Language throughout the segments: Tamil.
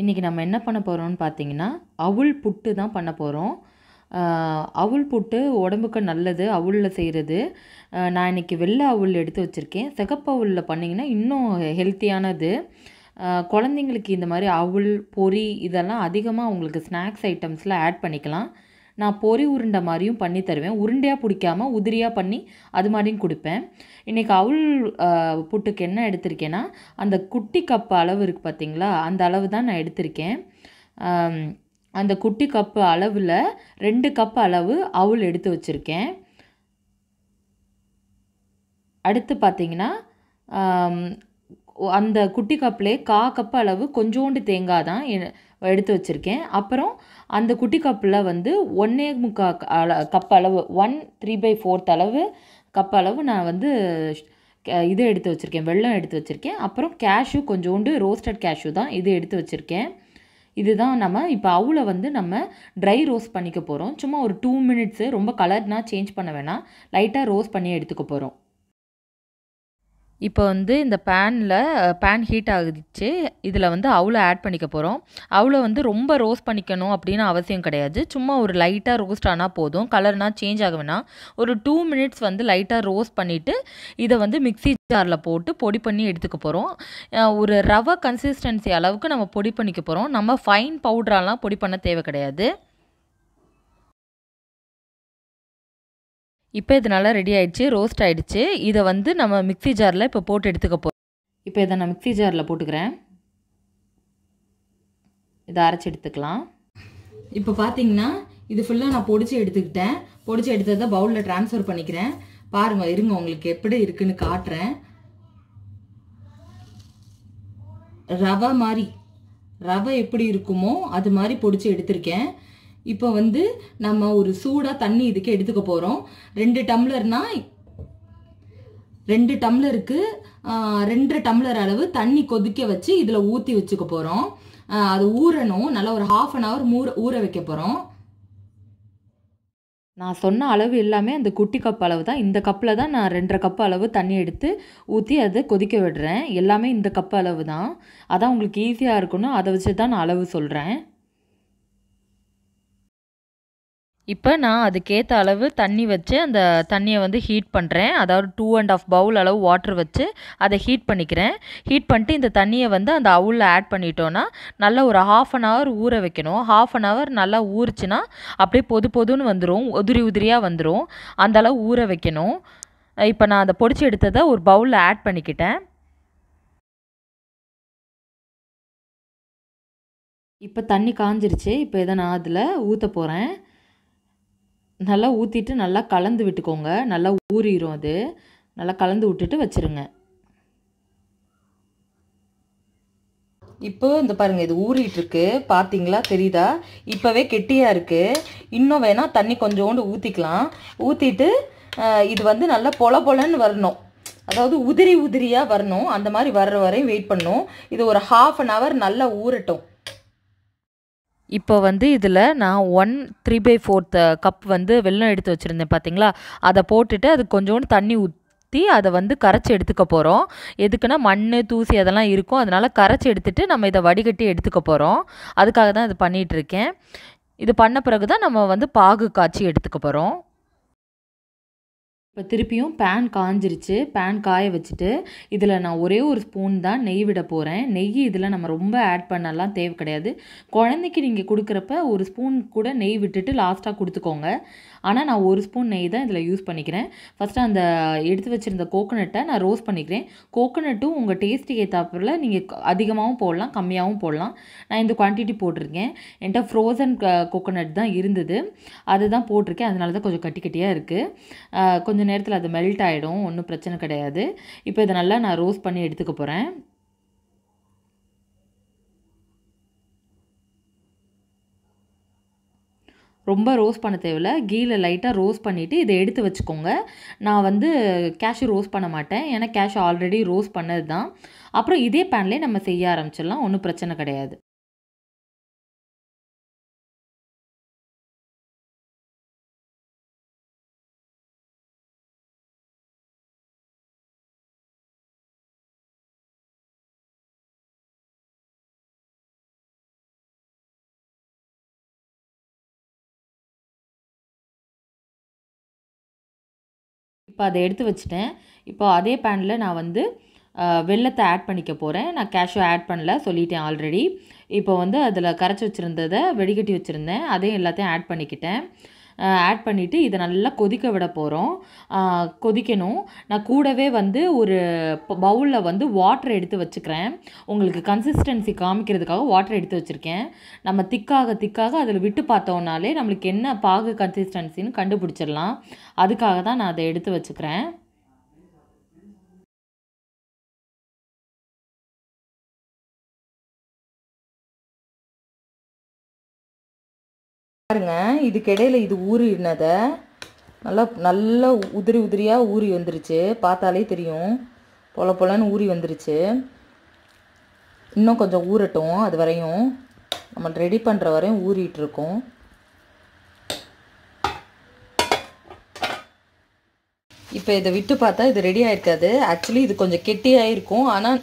இன்றைக்கி நம்ம என்ன பண்ண போகிறோம்னு பார்த்தீங்கன்னா அவுள் புட்டு தான் பண்ண போகிறோம் அவுள் புட்டு உடம்புக்கு நல்லது அவுளில் செய்கிறது நான் இன்றைக்கி வெள்ளை அவுள் எடுத்து வச்சுருக்கேன் சிகப்பு அவுளில் பண்ணிங்கன்னா இன்னும் ஹெல்த்தியானது குழந்தைங்களுக்கு இந்த மாதிரி அவுள் பொரி இதெல்லாம் அதிகமாக உங்களுக்கு ஸ்நாக்ஸ் ஐட்டம்ஸில் ஆட் பண்ணிக்கலாம் நான் பொறி உருண்டை மாதிரியும் பண்ணி தருவேன் உருண்டையாக பிடிக்காமல் உதிரியாக பண்ணி அது மாதிரியும் கொடுப்பேன் இன்றைக்கி அவுள் புட்டுக்கு என்ன எடுத்திருக்கேன்னா அந்த குட்டி கப்பு அளவு இருக்குது பார்த்திங்களா அந்த அளவு தான் நான் எடுத்திருக்கேன் அந்த குட்டி கப்பு அளவில் ரெண்டு கப் அளவு அவுள் எடுத்து வச்சுருக்கேன் அடுத்து பார்த்திங்கன்னா அந்த குட்டி கப்பிலே கா கப்பு அளவு கொஞ்சோண்டு தேங்காய் தான் எடுத்து வச்சுருக்கேன் அப்புறம் அந்த குட்டி கப்பில் வந்து ஒன்றே முக்கா கப் அளவு ஒன் த்ரீ பை ஃபோர்த் அளவு கப் அளவு நான் வந்து இது எடுத்து வச்சுருக்கேன் வெள்ளம் எடுத்து வச்சுருக்கேன் அப்புறம் கேஷு கொஞ்சோண்டு ரோஸ்டட் கேஷு தான் இது எடுத்து வச்சுருக்கேன் இதுதான் நம்ம இப்போ அவுல வந்து நம்ம ட்ரை ரோஸ்ட் பண்ணிக்க போகிறோம் சும்மா ஒரு டூ மினிட்ஸு ரொம்ப கலர்னால் சேஞ்ச் பண்ண வேணாம் லைட்டாக ரோஸ்ட் பண்ணி எடுத்துக்க போகிறோம் இப்போ வந்து இந்த பேனில் பேன் ஹீட் ஆகிடுச்சு இதில் வந்து அவ்வளோ ஆட் பண்ணிக்க போகிறோம் அவ்வளோ வந்து ரொம்ப ரோஸ் பண்ணிக்கணும் அப்படின்னு அவசியம் கிடையாது சும்மா ஒரு லைட்டாக ரோஸ்ட் ஆனால் போதும் கலர்னால் சேஞ்ச் ஆக வேணாம் ஒரு டூ மினிட்ஸ் வந்து லைட்டாக ரோஸ்ட் பண்ணிவிட்டு இதை வந்து மிக்சி ஜாரில் போட்டு பொடி பண்ணி எடுத்துக்க போகிறோம் ஒரு ரவை கன்சிஸ்டன்சி அளவுக்கு நம்ம பொடி பண்ணிக்க போகிறோம் நம்ம ஃபைன் பவுடரெலாம் பொடி பண்ண தேவை கிடையாது இப்போ இது நல்லா ரெடி ஆகிடுச்சு ரோஸ்ட் ஆகிடுச்சு இதை வந்து நம்ம மிக்சி ஜாரில் இப்போ போட்டு எடுத்துக்க போகிறோம் இப்போ இதை நான் மிக்சி ஜாரில் போட்டுக்கிறேன் இதை அரைச்சி எடுத்துக்கலாம் இப்போ பார்த்தீங்கன்னா இது ஃபுல்லாக நான் பொடிச்சு எடுத்துக்கிட்டேன் பொடிச்சு எடுத்ததை பவுலில் ட்ரான்ஸ்ஃபர் பண்ணிக்கிறேன் பாருங்கள் இருங்க உங்களுக்கு எப்படி இருக்குன்னு காட்டுறேன் ரவை மாதிரி ரவை எப்படி இருக்குமோ அது மாதிரி பொடிச்சு எடுத்திருக்கேன் இப்போ வந்து நம்ம ஒரு சூடாக தண்ணி இதுக்கு எடுத்துக்க போகிறோம் ரெண்டு டம்ளர்னா ரெண்டு டம்ளருக்கு ரெண்டரை டம்ளர் அளவு தண்ணி கொதிக்க வச்சு இதில் ஊற்றி வச்சுக்க போகிறோம் அது ஊறணும் நல்லா ஒரு ஹாஃப் அன் ஹவர் ஊற ஊற வைக்க போகிறோம் நான் சொன்ன அளவு எல்லாமே அந்த குட்டி கப் அளவு தான் இந்த கப்பில் தான் நான் ரெண்டரை கப் அளவு தண்ணி எடுத்து ஊற்றி அதை கொதிக்க விடுறேன் எல்லாமே இந்த கப் அளவு தான் அதான் உங்களுக்கு ஈஸியாக இருக்கணும் அதை வச்சு தான் நான் அளவு சொல்கிறேன் இப்போ நான் அதுக்கேற்ற அளவு தண்ணி வச்சு அந்த தண்ணியை வந்து ஹீட் பண்ணுறேன் அதாவது டூ அண்ட் ஆஃப் பவுல் அளவு வாட்ரு வச்சு அதை ஹீட் பண்ணிக்கிறேன் ஹீட் பண்ணிட்டு இந்த தண்ணியை வந்து அந்த அவுலில் ஆட் பண்ணிட்டோன்னா நல்லா ஒரு ஹாஃப் அன் ஹவர் ஊற வைக்கணும் ஹாஃப் அன் ஹவர் நல்லா ஊறிச்சுன்னா அப்படியே பொது பொதுன்னு வந்துடும் உதிரி உதிரியாக வந்துடும் அந்த அளவு ஊற வைக்கணும் இப்போ நான் அதை பொடிச்சு எடுத்ததை ஒரு பவுலில் ஆட் பண்ணிக்கிட்டேன் இப்போ தண்ணி காஞ்சிருச்சு இப்போ இதை நான் அதில் ஊற்ற போகிறேன் நல்லா ஊற்றிட்டு நல்லா கலந்து விட்டுக்கோங்க நல்லா ஊறிடும் அது நல்லா கலந்து விட்டுட்டு வச்சுருங்க இப்போ இந்த பாருங்கள் இது ஊறிட்டுருக்கு பார்த்தீங்களா தெரியுதா இப்போவே கெட்டியாக இருக்குது இன்னும் வேணால் தண்ணி கொஞ்சோண்டு ஊற்றிக்கலாம் ஊற்றிட்டு இது வந்து நல்லா பொல பொலன்னு வரணும் அதாவது உதிரி உதிரியாக வரணும் அந்த மாதிரி வர்ற வரையும் வெயிட் பண்ணும் இது ஒரு ஹாஃப் அன் ஹவர் நல்லா ஊறட்டும் இப்போ வந்து இதில் நான் one three by fourth cup வந்து வெள்ளம் எடுத்து வச்சுருந்தேன் பார்த்தீங்களா அதை போட்டுட்டு அது கொஞ்சோண்டு தண்ணி ஊற்றி அதை வந்து கரைச்சி எடுத்துக்க போகிறோம் எதுக்குன்னா மண் தூசி அதெல்லாம் இருக்கும் அதனால் கரைச்சி எடுத்துகிட்டு நம்ம இதை வடிகட்டி எடுத்துக்க போகிறோம் அதுக்காக தான் இது பண்ணிகிட்ருக்கேன் இது பண்ண பிறகு தான் நம்ம வந்து பாகு காய்ச்சி எடுத்துக்க போகிறோம் இப்போ திருப்பியும் பேன் காஞ்சிருச்சு பேன் காய வச்சுட்டு இதில் நான் ஒரே ஒரு ஸ்பூன் தான் நெய் விட போகிறேன் நெய் இதில் நம்ம ரொம்ப ஆட் பண்ணலாம் தேவை கிடையாது குழந்தைக்கு நீங்கள் கொடுக்குறப்ப ஒரு ஸ்பூன் கூட நெய் விட்டுட்டு லாஸ்ட்டாக கொடுத்துக்கோங்க ஆனால் நான் ஒரு ஸ்பூன் நெய் தான் இதில் யூஸ் பண்ணிக்கிறேன் ஃபஸ்ட்டு அந்த எடுத்து வச்சுருந்த கோகோனட்டை நான் ரோஸ்ட் பண்ணிக்கிறேன் கோகோனட்டும் உங்கள் டேஸ்ட்டுக்கு ஏற்றாப்பில் நீங்கள் அதிகமாகவும் போடலாம் கம்மியாகவும் போடலாம் நான் இந்த குவான்டிட்டி போட்டிருக்கேன் என்கிட்ட ஃப்ரோசன் கோகோனட் தான் இருந்தது அதுதான் தான் போட்டிருக்கேன் அதனால தான் கொஞ்சம் கட்டி கட்டியாக இருக்குது கொஞ்சம் கொஞ்சம் நேரத்தில் அது மெல்ட் ஆகிடும் ஒன்றும் பிரச்சனை கிடையாது இப்போ இதை நல்லா நான் ரோஸ்ட் பண்ணி எடுத்துக்க போகிறேன் ரொம்ப ரோஸ் பண்ண தேவையில்ல கீழே லைட்டாக ரோஸ் பண்ணிவிட்டு இதை எடுத்து வச்சுக்கோங்க நான் வந்து கேஷ் ரோஸ் பண்ண மாட்டேன் ஏன்னா கேஷ் ஆல்ரெடி ரோஸ் பண்ணது தான் அப்புறம் இதே பேன்லேயே நம்ம செய்ய ஆரம்பிச்சிடலாம் ஒன்றும் பிரச்சனை கிடையாது இப்போ அதை எடுத்து வச்சுட்டேன் இப்போ அதே பேனில் நான் வந்து வெள்ளத்தை ஆட் பண்ணிக்க போகிறேன் நான் கேஷ்யூ ஆட் பண்ணல சொல்லிட்டேன் ஆல்ரெடி இப்போ வந்து அதில் கரைச்சி வச்சுருந்ததை வெடிகட்டி வச்சுருந்தேன் அதையும் எல்லாத்தையும் ஆட் பண்ணிக்கிட்டேன் ஆட் பண்ணிவிட்டு இதை நல்லா கொதிக்க விட போகிறோம் கொதிக்கணும் நான் கூடவே வந்து ஒரு பவுலில் வந்து வாட்டர் எடுத்து வச்சுக்கிறேன் உங்களுக்கு கன்சிஸ்டன்சி காமிக்கிறதுக்காக வாட்டர் எடுத்து வச்சுருக்கேன் நம்ம திக்காக திக்காக அதில் விட்டு பார்த்தோன்னாலே நம்மளுக்கு என்ன பாகு கன்சிஸ்டன்சின்னு கண்டுபிடிச்சிடலாம் அதுக்காக தான் நான் அதை எடுத்து வச்சுக்கிறேன் பாருங்க இதுக்கிடையில் இது ஊறினதை நல்லா நல்லா உதிரி உதிரியாக ஊறி வந்துருச்சு பார்த்தாலே தெரியும் பொல பொலன்னு ஊறி வந்துருச்சு இன்னும் கொஞ்சம் ஊறட்டும் அது வரையும் நம்ம ரெடி பண்ணுற வரையும் இருக்கோம் இப்போ இதை விட்டு பார்த்தா இது ரெடி ஆகிருக்காது ஆக்சுவலி இது கொஞ்சம் கெட்டியாக இருக்கும் ஆனால்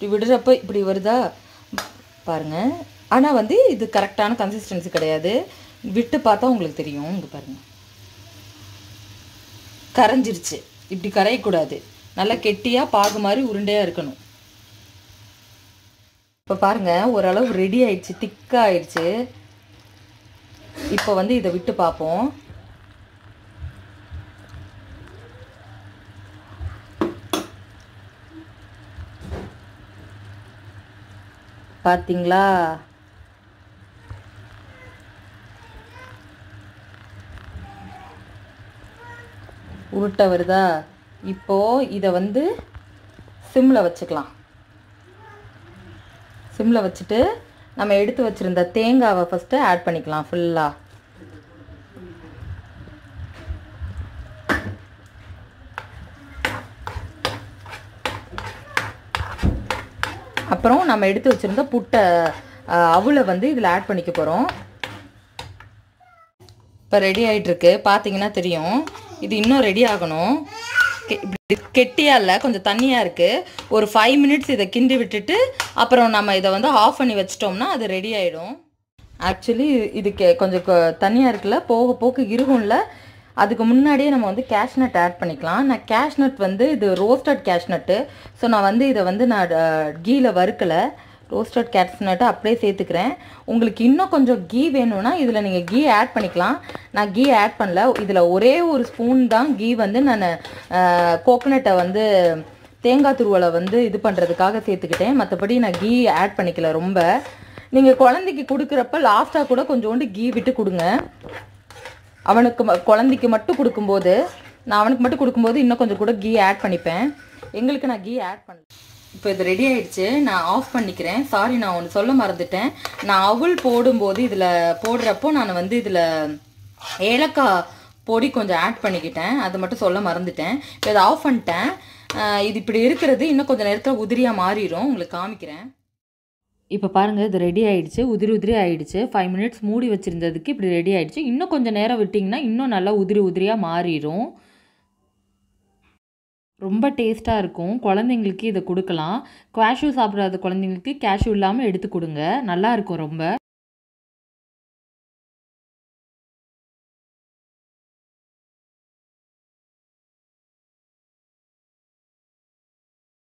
இப்படி விடுறப்ப இப்படி வருதா பாருங்கள் ஆனால் வந்து இது கரெக்டான கன்சிஸ்டன்சி கிடையாது விட்டு பார்த்தா உங்களுக்கு தெரியும் இங்கே பாருங்கள் கரைஞ்சிருச்சு இப்படி கரையக்கூடாது நல்லா கெட்டியாக பாகு மாதிரி உருண்டையாக இருக்கணும் இப்போ பாருங்கள் ஓரளவு ரெடி ஆயிடுச்சு திக்காகிடுச்சு இப்போ வந்து இதை விட்டு பார்ப்போம் பார்த்தீங்களா உருட்டை வருதா இப்போது இதை வந்து சிம்மில் வச்சுக்கலாம் சிம்மில் வச்சுட்டு நம்ம எடுத்து வச்சுருந்த தேங்காவை ஃபஸ்ட்டு ஆட் பண்ணிக்கலாம் ஃபுல்லாக அப்புறம் நம்ம எடுத்து வச்சுருந்த புட்டை அவளை வந்து இதில் ஆட் பண்ணிக்க போகிறோம் இப்போ ரெடி ஆகிட்டுருக்கு பார்த்தீங்கன்னா தெரியும் இது இன்னும் ரெடி ஆகணும் கெட்டியா இல்லை கொஞ்சம் தண்ணியாக இருக்குது ஒரு ஃபைவ் மினிட்ஸ் இதை கிண்டி விட்டுட்டு அப்புறம் நம்ம இதை வந்து ஆஃப் பண்ணி வச்சிட்டோம்னா அது ரெடி ஆகிடும் ஆக்சுவலி இது கொஞ்சம் தண்ணியாக இருக்குல்ல போக போக இருகும்ல அதுக்கு முன்னாடியே நம்ம வந்து கேஷ்நட் ஆட் பண்ணிக்கலாம் நான் கேஷ்நட் வந்து இது ரோஸ்டட் கேஷ்நட்டு ஸோ நான் வந்து இதை வந்து நான் கீழே வறுக்கலை ரோஸ்டட் கேட்ஸ்னட்டை அப்படியே சேர்த்துக்கிறேன் உங்களுக்கு இன்னும் கொஞ்சம் கீ வேணும்னா இதில் நீங்கள் கீ ஆட் பண்ணிக்கலாம் நான் கீ ஆட் பண்ணல இதில் ஒரே ஒரு ஸ்பூன் தான் கீ வந்து நான் கோகனட்டை வந்து தேங்காய் துருவலை வந்து இது பண்ணுறதுக்காக சேர்த்துக்கிட்டேன் மற்றபடி நான் கீ ஆட் பண்ணிக்கல ரொம்ப நீங்கள் குழந்தைக்கு கொடுக்குறப்ப லாஸ்ட்டாக கூட கொஞ்சோண்டு கீ விட்டு கொடுங்க அவனுக்கு குழந்தைக்கு மட்டும் கொடுக்கும்போது நான் அவனுக்கு மட்டும் கொடுக்கும்போது இன்னும் கொஞ்சம் கூட கீ ஆட் பண்ணிப்பேன் எங்களுக்கு நான் கீ ஆட் பண்ணேன் இப்போ இது ரெடி ஆயிடுச்சு நான் ஆஃப் பண்ணிக்கிறேன் சாரி நான் ஒன்று சொல்ல மறந்துட்டேன் நான் அவுள் போடும்போது இதில் போடுறப்போ நான் வந்து இதில் ஏலக்காய் பொடி கொஞ்சம் ஆட் பண்ணிக்கிட்டேன் அது மட்டும் சொல்ல மறந்துட்டேன் இப்போ இதை ஆஃப் பண்ணிட்டேன் இது இப்படி இருக்கிறது இன்னும் கொஞ்சம் நேரத்தில் உதிரியாக மாறிடும் உங்களுக்கு காமிக்கிறேன் இப்போ பாருங்கள் இது ரெடி ஆகிடுச்சு உதிரி உதிரி ஆகிடுச்சு ஃபைவ் மினிட்ஸ் மூடி வச்சுருந்ததுக்கு இப்படி ரெடி ஆகிடுச்சு இன்னும் கொஞ்சம் நேரம் விட்டிங்கன்னா இன்னும் நல்லா உதிரி உதிரியாக மாறிடும் ரொம்ப டேஸ்ட்டாக இருக்கும் குழந்தைங்களுக்கு இதை கொடுக்கலாம் கேஷ்யூ சாப்பிடாத குழந்தைங்களுக்கு கேஷ்யூ இல்லாமல் எடுத்து கொடுங்க நல்லாயிருக்கும் ரொம்ப